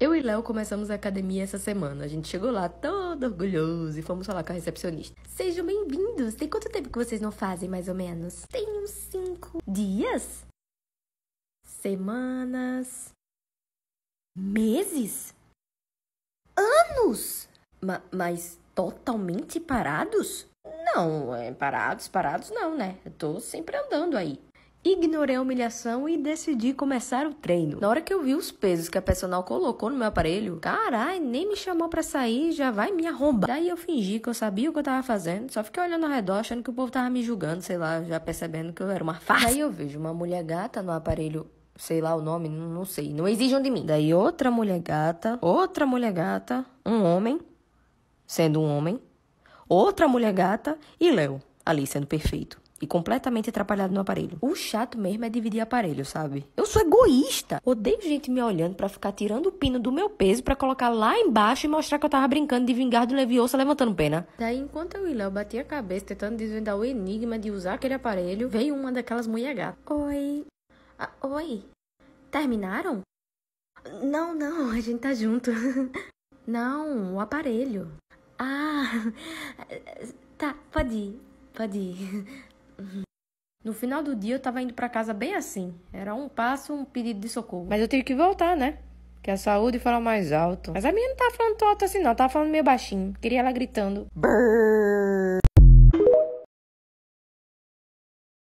Eu e Léo começamos a academia essa semana. A gente chegou lá todo orgulhoso e fomos falar com a recepcionista. Sejam bem-vindos! Tem quanto tempo que vocês não fazem, mais ou menos? Tem uns cinco dias? Semanas? Meses? Anos? Ma mas totalmente parados? Não, é, parados, parados não, né? Eu tô sempre andando aí. Ignorei a humilhação e decidi começar o treino. Na hora que eu vi os pesos que a personal colocou no meu aparelho, carai, nem me chamou para sair, já vai me arrombar. Daí eu fingi que eu sabia o que eu tava fazendo, só fiquei olhando ao redor, achando que o povo tava me julgando, sei lá, já percebendo que eu era uma farsa. Daí eu vejo uma mulher gata no aparelho sei lá o nome, não sei, não exijam de mim. Daí outra mulher gata, outra mulher gata, um homem, sendo um homem, outra mulher gata e Leo ali sendo perfeito e completamente atrapalhado no aparelho. O chato mesmo é dividir aparelho, sabe? Eu sou egoísta. Odeio gente me olhando para ficar tirando o pino do meu peso para colocar lá embaixo e mostrar que eu tava brincando de vingar do Leviosa levantando pena. Daí, enquanto eu e Léo bati a cabeça tentando desvendar o enigma de usar aquele aparelho, veio uma daquelas mulher gata. Oi. Ah, oi. Terminaram? Não, não, a gente tá junto. não, o aparelho. Ah, tá, pode ir. Pode ir. No final do dia eu tava indo para casa bem assim. Era um passo, um pedido de socorro. Mas eu tenho que voltar, né? Que a saúde fala mais alto. Mas a minha não tava falando tão alto assim, não. Tava falando meio baixinho. Queria ela gritando. Brrr.